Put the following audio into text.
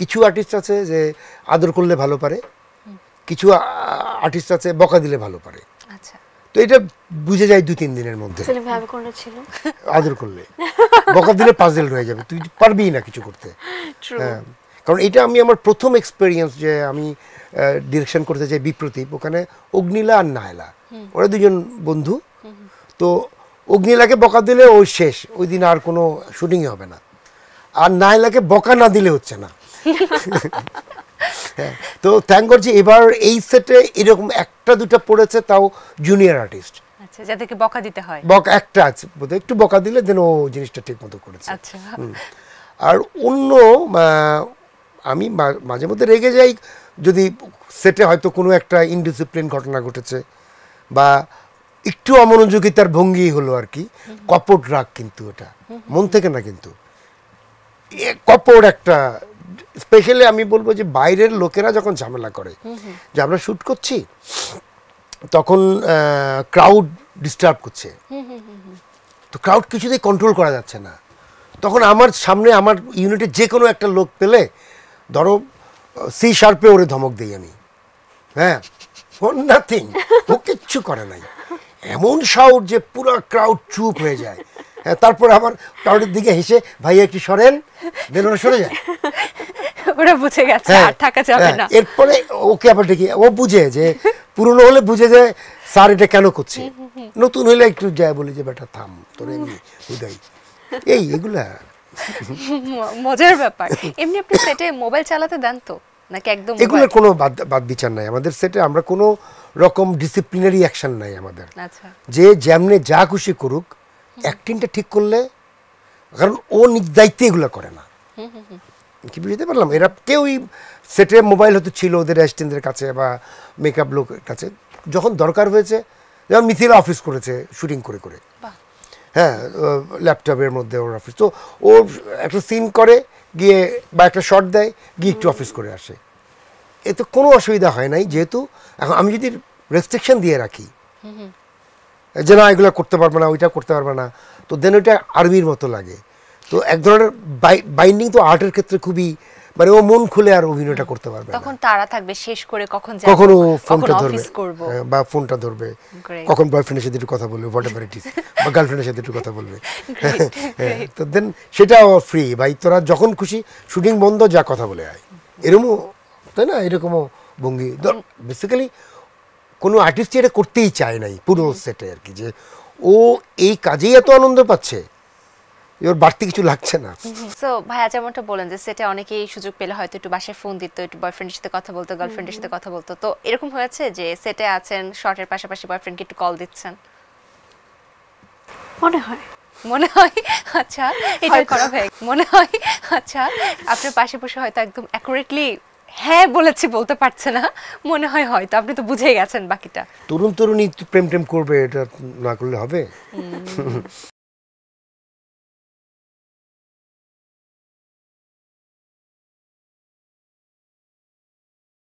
কিছু আর্টিস্ট আছে যে আদর করলে ভালো পারে কিছু আর্টিস্ট আছে বকা দিলে ভালো পারে আচ্ছা তো এটা বুঝে যায় দু তিন দিনের মধ্যে আদর করলে বকা দিলে পাজেল হয়ে যাবে তুই পারবি না কিছু করতে হ্যাঁ কারণ এটা আমি আমার প্রথম এক্সপেরিয়েন্স যে আমি ডিরেকশন করতে চাই বিপ্রতীপ ওখানে অগ্নিলা আর নায়লা ওরা দুজন বন্ধু তো অগ্নিলাকে বকা দিলে ও শেষ ওই দিন আর কোনো শুটিংই হবে না আর নায়লাকে বকা না দিলে হচ্ছে না হ্যাঁ। তো থ্যাঙ্কর করছি এবার এই সেটে এরকম একটা দুটা পড়েছে তাও জুনিয়র আর্টিস্ট আচ্ছা, যাদেরকে বকা দিতে হয় বকা একটা আছে বোধহয় একটু বকা দিলে যেন জিনিসটা ঠিক মতো করেছে আচ্ছা। আর অন্য আমি মাঝে মধ্যে রেগে যাই যদি সেটে হয়তো কোনো একটা ইনডিসিপ্লিন ঘটনা ঘটেছে বা একটু অমনোযোগিতার ভঙ্গি হলো আর কি কপট রাগ কিন্তু ওটা মন থেকে না কিন্তু কপট একটা স্পেশালি আমি বলবো যে বাইরের লোকেরা যখন ঝামেলা করে যে আমরা শ্যুট করছি তখন ক্রাউড ডিস্টার্ব করছে তো ক্রাউড কিছুতেই কন্ট্রোল করা যাচ্ছে না তখন আমার সামনে আমার ইউনিটের যে কোনো একটা লোক পেলে ধরো সি শার্পে ওরে ধমক দিই আমি হ্যাঁ ফোন নাথিং ও কিচ্ছু করে নাই এমন শাউট যে পুরো ক্রাউড চুপ হয়ে যায় হ্যাঁ, তারপর আমার ক্রাউডের দিকে হেসে ভাই একটু সরেন দেন সরে যায় করে বুঝে গেছে হ্যাঁ, আর থাকা যাবে হ্যাঁ, না এরপরে ওকে আবার ডেকে ও বুঝে যে পুরনো হলে বুঝে যে স্যার এটা কেন করছে নতুন হলে একটু যায় বলি যে বেটা থাম তোর এমনি উদয় এই এগুলা মজার ব্যাপার এমনি আপনি সেটে মোবাইল চালাতে দেন তো নাকি একদম এগুলো কোনো বাদ বিচার নাই আমাদের সেটে আমরা কোনো রকম ডিসিপ্লিনারি অ্যাকশন নাই আমাদের আচ্ছা। যে যেমনে যা খুশি করুক অ্যাক্টিংটা ঠিক করলে কারণ ও নিজ দায়িত্বে এগুলো করে না কি বুঝতে পারলাম এরা কেউই সেটে মোবাইল হয়তো ছিল ওদের অ্যাসিস্ট্যান্টদের কাছে বা মেকআপ লোকের কাছে যখন দরকার হয়েছে যেমন মিথিলা অফিস করেছে শুটিং করে করে হ্যাঁ ল্যাপটপের মধ্যে ওর অফিস তো ও একটা সিন করে গিয়ে বা একটা শট দেয় গিয়ে একটু অফিস করে আসে এতে কোনো অসুবিধা হয় নাই যেহেতু এখন আমি যদি রেস্ট্রিকশন দিয়ে রাখি যে না এগুলো করতে পারবে না ওইটা করতে পারবে না তো দেন ওইটা আর্মির মতো লাগে তো এক ধরনের বাইন্ডিং তো আর্টের ক্ষেত্রে খুবই মানে ও মন খুলে আর অভিনয়টা করতে পারবে তখন তারা থাকবে শেষ করে কখন যাব কখন ফোনটা ধরবে হ্যাঁ, বা ফোনটা ধরবে কখন বয়ফ্রেন্ডের সাথে একটু কথা বলবে হোয়াটএভার ইট ইজ বা গার্লফ্রেন্ডের সাথে একটু কথা বলবে হ্যাঁ, হ্যাঁ, তো দেন ও ফ্রি ভাই তোরা যখন খুশি শুটিং বন্ধ যা কথা বলে আয় এরকমও তাই না এরকমও ভঙ্গি বেসিক্যালি কোনো আর্টিস্ট এটা করতেই চায় নাই পুরো সেটে আর কি যে ও এই কাজেই এত আনন্দ পাচ্ছে ওর বাড়তি কিছু লাগছে না সো ভাইয়া যেমনটা বলেন যে সেটা অনেকেই সুযোগ পেলে হয়তো একটু বাসায় ফোন দিত একটু বয়ফ্রেন্ডের সাথে কথা বলতো গার্লফ্রেন্ডের সাথে কথা বলতো তো এরকম হয়েছে যে সেটে আছেন শর্টের পাশাপাশি বয়ফ্রেন্ডকে একটু কল দিচ্ছেন মনে হয় মনে হয় আচ্ছা এটা করা ভাই মনে হয় আচ্ছা আপনার পাশে বসে হয়তো একদম অ্যাকুরেটলি হ্যাঁ বলেছি বলতে পারছে না মনে হয় হয়তো আপনি তো বুঝে গেছেন বাকিটা তরুণ তরুণী প্রেম প্রেম করবে এটা না করলে হবে